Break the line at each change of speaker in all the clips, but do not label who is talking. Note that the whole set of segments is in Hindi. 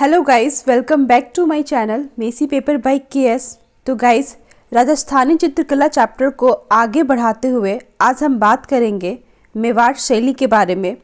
hello guys welcome back to my channel messy paper by KS तो गाइस राजस्थानी चित्रकला चैप्टर को आगे बढ़ाते हुए आज हम बात करेंगे मेवाड़ शैली के बारे में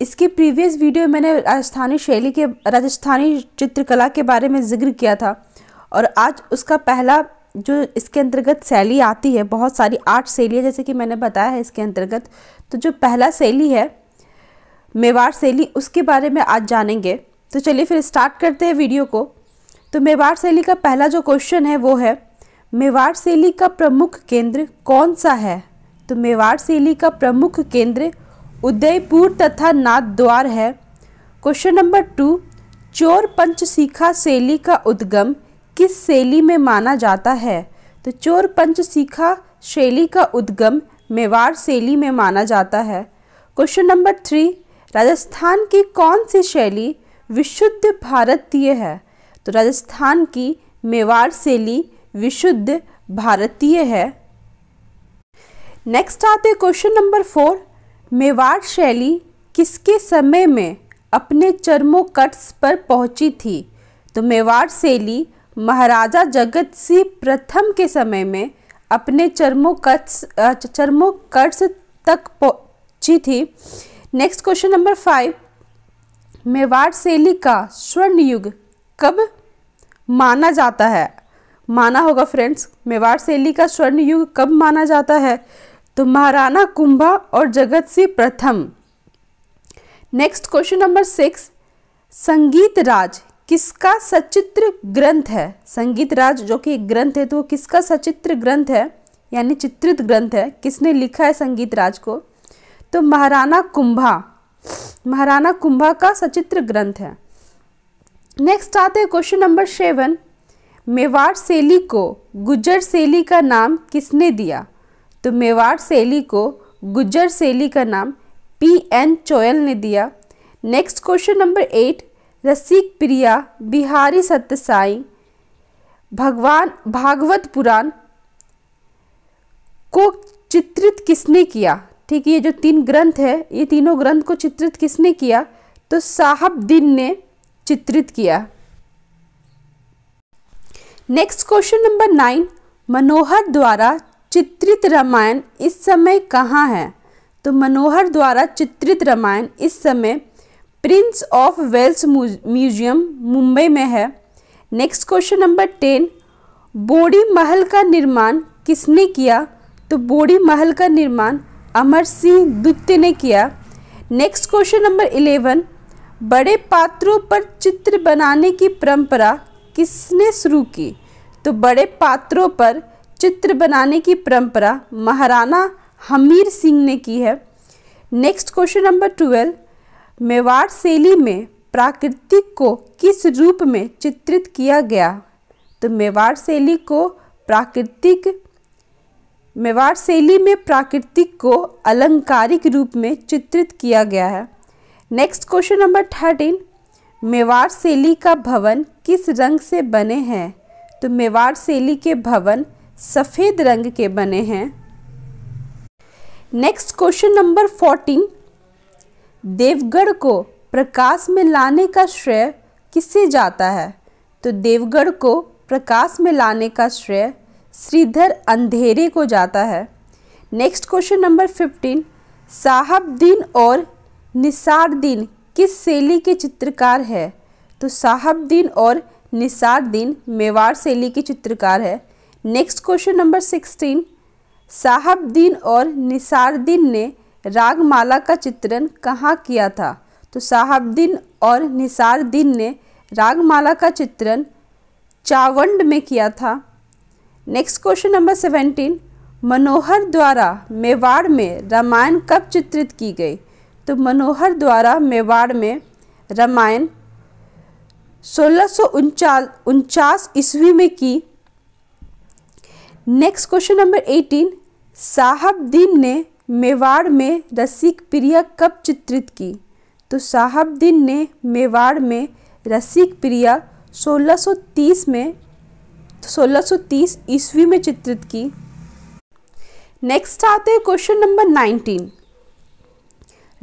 इसके प्रीवियस वीडियो मैंने राजस्थानी शैली के राजस्थानी चित्रकला के बारे में जिक्र किया था और आज उसका पहला जो इसके अंतर्गत शैली आती है बहुत सारी आठ शैलियाँ जैसे कि मैंने बताया है इसके अंतर्गत तो जो पहला शैली है मेवाड़ शैली उसके बारे में आज जानेंगे तो चलिए फिर स्टार्ट करते हैं वीडियो को तो मेवाड़ शैली का पहला जो क्वेश्चन है वो है मेवाड़ शैली का प्रमुख केंद्र कौन सा है तो मेवाड़ शैली का प्रमुख केंद्र उदयपुर तथा नाथद्वार है क्वेश्चन नंबर टू चोर सीखा शैली का उद्गम किस शैली में माना जाता है तो चोर सीखा शैली का उद्गम मेवाड़ शैली में माना जाता है क्वेश्चन नंबर थ्री राजस्थान की कौन सी शैली विशुद्ध भारतीय है तो राजस्थान की मेवाड़ शैली विशुद्ध भारतीय है नेक्स्ट आते क्वेश्चन नंबर फोर मेवाड़ शैली किसके समय में अपने चरमो कट्स पर पहुंची थी तो मेवाड़ शैली महाराजा जगत सिंह प्रथम के समय में अपने चरमो कट्स चरमो कट्स तक पहुंची थी next question number five Mewar शैली का स्वर्ण युग कब माना जाता है माना होगा फ्रेंड्स मेवाड़ शैली का स्वर्ण युग कब माना जाता है तो महाराणा कुंभा और जगत सिंह प्रथम नेक्स्ट क्वेश्चन नंबर सिक्स संगीत राज किसका सचित्र ग्रंथ है संगीत राज जो कि ग्रंथ है तो वो किसका सचित्र ग्रंथ है यानी चित्रित ग्रंथ है किसने लिखा है संगीत राज को तो महाराणा कुंभा महाराणा कुंभा का सचित्र ग्रंथ है नेक्स्ट आते हैं क्वेश्चन नंबर सेवन मेवाड़ शैली को गुजर शैली का नाम किसने दिया तो मेवाड़ शैली को गुज्जर शैली का नाम पी एन चोयल ने दिया next question number eight Rasik Priya Bihari सत्य साई भगवान भागवत पुराण को चित्रित किसने किया ठीक ये जो तीन ग्रंथ है ये तीनों ग्रंथ को चित्रित किसने किया तो साहब दिन ने चित्रित किया next question number nine Manohar द्वारा चित्रित रामायण इस समय कहाँ है तो मनोहर द्वारा चित्रित रामायण इस समय Prince of Wales Museum Mumbai में है नेक्स्ट क्वेश्चन नंबर टेन बोड़ी महल का निर्माण किसने किया तो बोड़ी महल का निर्माण अमर सिंह द्वितीय ने किया नेक्स्ट क्वेश्चन नंबर इलेवन बड़े पात्रों पर चित्र बनाने की परंपरा किसने शुरू की तो बड़े पात्रों पर चित्र बनाने की परंपरा महाराणा हमीर सिंह ने की है next question number twelve Mewar शैली में प्राकृतिक को किस रूप में चित्रित किया गया तो मेवाड़ शैली को प्राकृतिक मेवाड़ शैली में प्राकृतिक को अलंकारिक रूप में चित्रित किया गया है next question number thirteen Mewar शैली का भवन किस रंग से बने हैं तो मेवाड़ शैली के भवन सफ़ेद रंग के बने हैं next question number fourteen Deogarh को प्रकाश में लाने का श्रेय किससे जाता है तो देवगढ़ को प्रकाश में लाने का श्रेय श्रीधर अंधेरे को जाता है next question number fifteen Sahabuddin और निसारद्दीन किस शैली के चित्रकार है तो साहबद्दीन और निसारद्दीन मेवाड़ शैली के चित्रकार है next question number sixteen Sahabuddin और निसारद्दीन ने रागमाला का चित्रण कहाँ किया था तो साहबद्दीन और निसारद्दीन ने रागमाला का चित्रण चावंड में किया था next question number seventeen Manohar द्वारा मेवाड़ में रामायण कब चित्रित की गई तो मनोहर द्वारा मेवाड़ में रामायण सोलह सौ उनचास ईस्वी में की next question number eighteen Sahabuddin ने मेवाड़ में रसिक प्रिया कब चित्रित की तो साहबद्दीन ने मेवाड़ में रसिक प्रिया 1630 में 1630 ईस्वी में चित्रित की नेक्स्ट आते हैं क्वेश्चन नंबर 19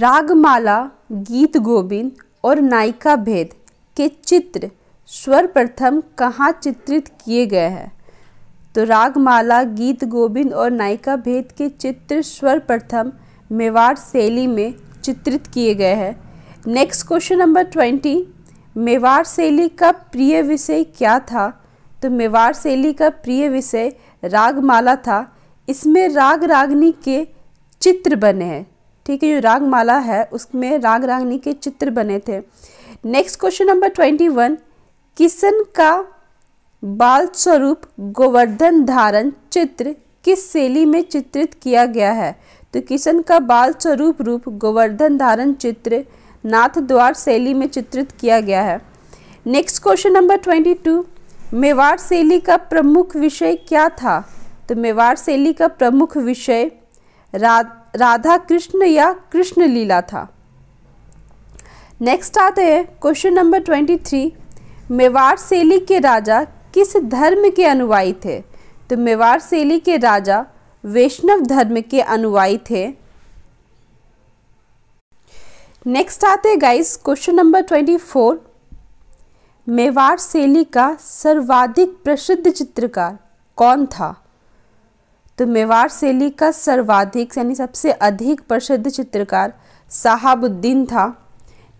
रागमाला गीत गोविंद और नायिका भेद के चित्र स्वर प्रथम कहाँ चित्रित किए गए हैं तो रागमाला गीत गोविंद और नायिका भेद के चित्र स्वर प्रथम मेवाड़ शैली में चित्रित किए गए हैं next question number twenty Mewar शैली का प्रिय विषय क्या था तो मेवाड़ शैली का प्रिय विषय रागमाला था इसमें राग रागनी के चित्र बने हैं ठीक है जो रागमाला है उसमें राग रागनी के चित्र बने थे next question number twenty one Kishan का बाल स्वरूप गोवर्धन धारण चित्र किस शैली में चित्रित किया गया है तो किशन का बाल स्वरूप रूप गोवर्धन धारण चित्र नाथ द्वार शैली में चित्रित किया गया है next question number twenty two Mewar शैली का प्रमुख विषय क्या था तो मेवाड़ शैली का प्रमुख विषय रा, राधा कृष्ण या कृष्ण लीला था नेक्स्ट आते हैं question number twenty three Mewar शैली के राजा किस धर्म के अनुवायी थे तो मेवाड़ शैली के राजा वैष्णव धर्म के अनुवायी थे नेक्स्ट आते guys question number twenty four Mewar शैली का सर्वाधिक प्रसिद्ध चित्रकार कौन था तो मेवाड़ शैली का सर्वाधिक यानी सबसे अधिक प्रसिद्ध चित्रकार शाहाबुद्दीन था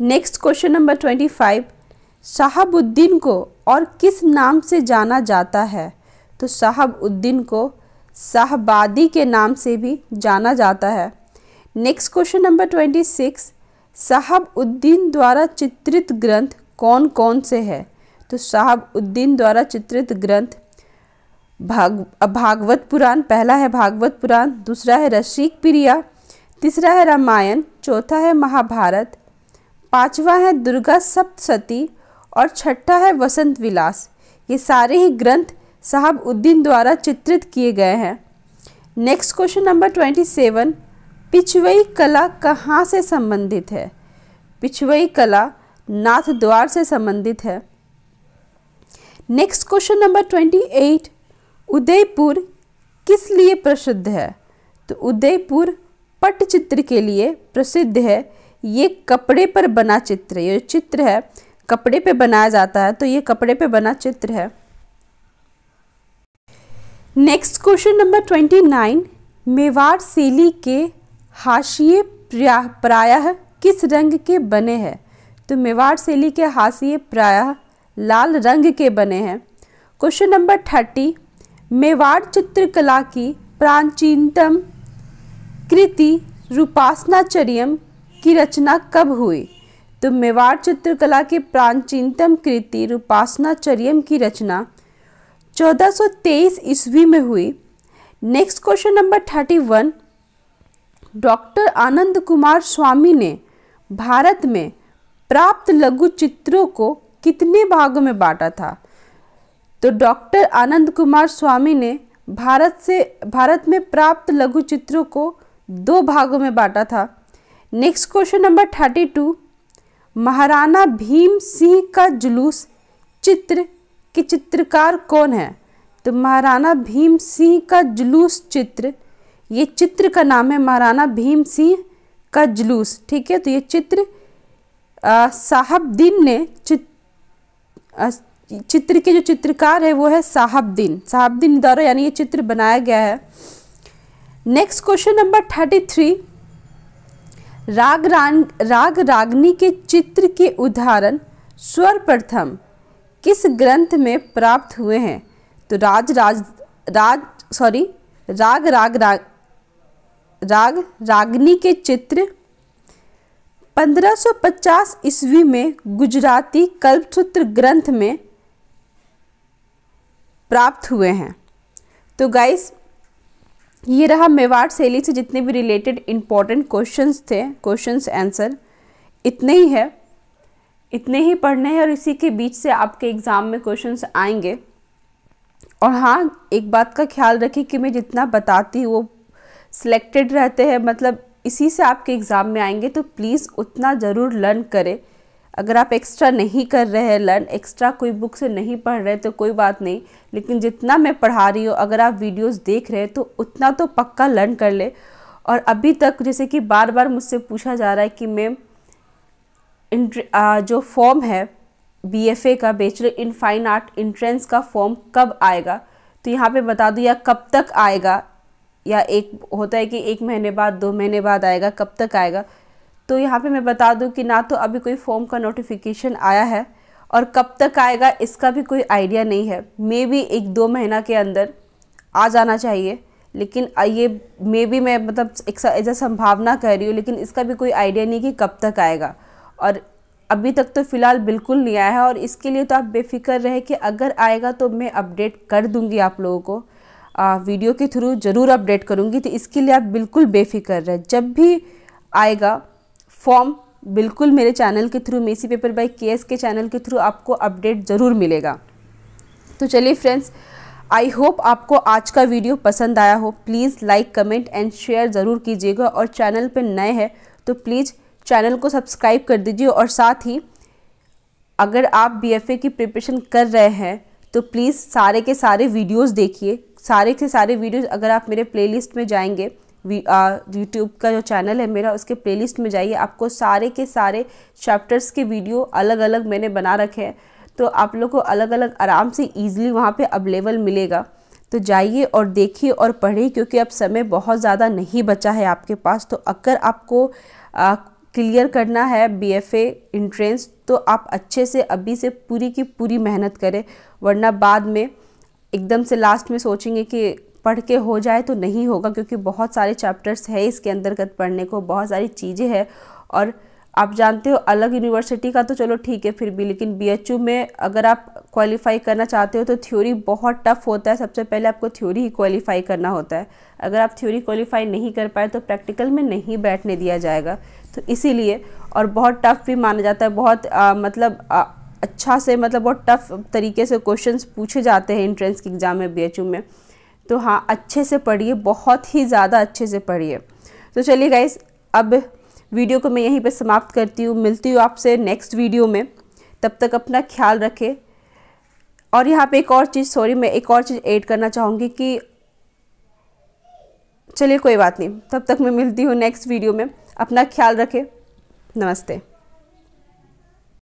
next question number twenty five Shahabuddin को और किस नाम से जाना जाता है तो शाहबुद्दीन को शाहबादी के नाम से भी जाना जाता है next question number twenty six Shahabuddin द्वारा चित्रित ग्रंथ कौन कौन से हैं तो साहब उद्दीन द्वारा चित्रित ग्रंथ भाग भागवत पुराण पहला है भागवत पुराण दूसरा है रसिक प्रिया तीसरा है रामायण चौथा है महाभारत पांचवा है दुर्गा सप्तशती और छठा है वसंत विलास ये सारे ही ग्रंथ साहब उद्दीन द्वारा चित्रित किए गए हैं next question number twenty seven Pichhwai कला कहाँ से संबंधित है पिछवई कला नाथ द्वार से संबंधित है next question number twenty eight Udaipur किस लिए प्रसिद्ध है तो उदयपुर पटचित्र के लिए प्रसिद्ध है ये कपड़े पर बना चित्र ये चित्र है कपड़े पे बनाया जाता है तो ये कपड़े पे बना चित्र है next question number twenty nine Mewar सेली के हाशिए प्रायः किस रंग के बने हैं तो मेवाड़ शैली के हाशिए प्रायः लाल रंग के बने हैं क्वेश्चन नंबर थर्टी मेवाड़ चित्रकला की प्राचीनतम कृति रूपासनाचर्यम की रचना कब हुई तो मेवाड़ चित्रकला की प्राचीनतम कृति रूपासनाचर्यम की रचना 1423 ईस्वी में हुई next question number 31 doctor Anand Kumar Swami ने भारत में प्राप्त लघु चित्रों को कितने भागों में बांटा था तो डॉक्टर आनंद कुमार स्वामी ने भारत से भारत में प्राप्त लघु चित्रों को दो भागों में बांटा था next question number thirty two Maharana Bhim Singh का जुलूस चित्र के चित्रकार कौन है तो महाराणा भीम सिंह का जुलूस चित्र ये चित्र का नाम है महाराणा भीम सिंह का जुलूस ठीक है तो ये चित्र साहबद्दीन ने चित चित्र के जो चित्रकार है वो है साहबद्दीन साहबद्दीन द्वारा यानी ये चित्र बनाया गया है next question number thirty three राग रान राग रागनी के चित्र के उदाहरण स्वर प्रथम किस ग्रंथ में प्राप्त हुए हैं तो राज राज राज सॉरी राग राग राग राग रागनी के चित्र 1550 ईस्वी में गुजराती कल्पसूत्र ग्रंथ में प्राप्त हुए हैं तो गाइस ये रहा मेवाड़ शैली से जितने भी रिलेटेड इम्पॉर्टेंट क्वेश्चंस थे क्वेश्चंस आंसर इतने ही है इतने ही पढ़ने हैं और इसी के बीच से आपके एग्ज़ाम में क्वेश्चंस आएंगे और हाँ एक बात का ख्याल रखें कि मैं जितना बताती हूँ वो सिलेक्टेड रहते हैं मतलब इसी से आपके एग्ज़ाम में आएंगे तो प्लीज़ उतना ज़रूर लर्न करें अगर आप एक्स्ट्रा नहीं कर रहे हैं लर्न एक्स्ट्रा कोई बुक से नहीं पढ़ रहे तो कोई बात नहीं लेकिन जितना मैं पढ़ा रही हूँ अगर आप वीडियोस देख रहे हैं तो उतना तो पक्का लर्न कर ले और अभी तक जैसे कि बार बार मुझसे पूछा जा रहा है कि मैम जो फॉर्म है बीएफए का bachelor in fine art entrance का फॉर्म कब आएगा तो यहाँ पे बता दूँ या कब तक आएगा या एक होता है कि एक महीने बाद दो महीने बाद आएगा कब तक आएगा तो यहाँ पे मैं बता दूँ कि ना तो अभी कोई फॉर्म का नोटिफिकेशन आया है और कब तक आएगा इसका भी कोई आइडिया नहीं है मे बी एक दो महीना के अंदर आ जाना चाहिए लेकिन ये मे बी मैं मतलब एक एज संभावना कह रही हूँ लेकिन इसका भी कोई आइडिया नहीं कि कब तक आएगा और अभी तक तो फ़िलहाल बिल्कुल नहीं आया है और इसके लिए तो आप बेफिक्र रहे कि अगर आएगा तो मैं अपडेट कर दूँगी आप लोगों को आ, वीडियो के थ्रू ज़रूर अपडेट करूँगी तो इसके लिए आप बिल्कुल बेफिक्र रहें जब भी आएगा फॉर्म बिल्कुल मेरे चैनल के थ्रू मेसी पेपर बाई के के चैनल के थ्रू आपको अपडेट ज़रूर मिलेगा तो चलिए फ्रेंड्स आई होप आपको आज का वीडियो पसंद आया हो please like comment and share ज़रूर कीजिएगा और चैनल पर नए हैं तो प्लीज़ चैनल को सब्सक्राइब कर दीजिए और साथ ही अगर आप बी की प्रिपरेशन कर रहे हैं तो प्लीज़ सारे के सारे वीडियोस देखिए सारे के सारे वीडियोज़ अगर आप मेरे प्लेलिस्ट में जाएंगे यूट्यूब का जो चैनल है मेरा उसके प्लेलिस्ट में जाइए आपको सारे के सारे चैप्टर्स के वीडियो अलग अलग मैंने बना रखे हैं तो आप लोग को अलग अलग आराम से ईजिली वहाँ पर अवेलेबल मिलेगा तो जाइए और देखिए और पढ़िए क्योंकि अब समय बहुत ज़्यादा नहीं बचा है आपके पास तो अगर आपको आ, क्लियर करना है बी एफ तो आप अच्छे से अभी से पूरी की पूरी मेहनत करें वरना बाद में एकदम से लास्ट में सोचेंगे कि पढ़ के हो जाए तो नहीं होगा क्योंकि बहुत सारे चैप्टर्स है इसके अंतर्गत पढ़ने को बहुत सारी चीज़ें हैं और आप जानते हो अलग यूनिवर्सिटी का तो चलो ठीक है फिर भी लेकिन बी में अगर आप क्वालिफाई करना चाहते हो तो थ्योरी बहुत टफ होता है सबसे पहले आपको थ्योरी ही क्वालिफाई करना होता है अगर आप थ्योरी क्वालिफाई नहीं कर पाए तो प्रैक्टिकल में नहीं बैठने दिया जाएगा तो इसीलिए और बहुत टफ भी माना जाता है बहुत आ, मतलब आ, अच्छा से मतलब बहुत टफ तरीके से क्वेश्चंस पूछे जाते हैं इंट्रेंस के एग्ज़ाम में बी में तो हाँ अच्छे से पढ़िए बहुत ही ज़्यादा अच्छे से पढ़िए तो चलिए गाइज अब वीडियो को मैं यहीं पर समाप्त करती हूँ मिलती हूँ आपसे नेक्स्ट वीडियो में तब तक अपना ख्याल रखें और यहाँ पे एक और चीज़ सॉरी मैं एक और चीज़ ऐड करना चाहूँगी कि चलिए कोई बात नहीं तब तक मैं मिलती हूँ नेक्स्ट वीडियो में अपना ख्याल रखें नमस्ते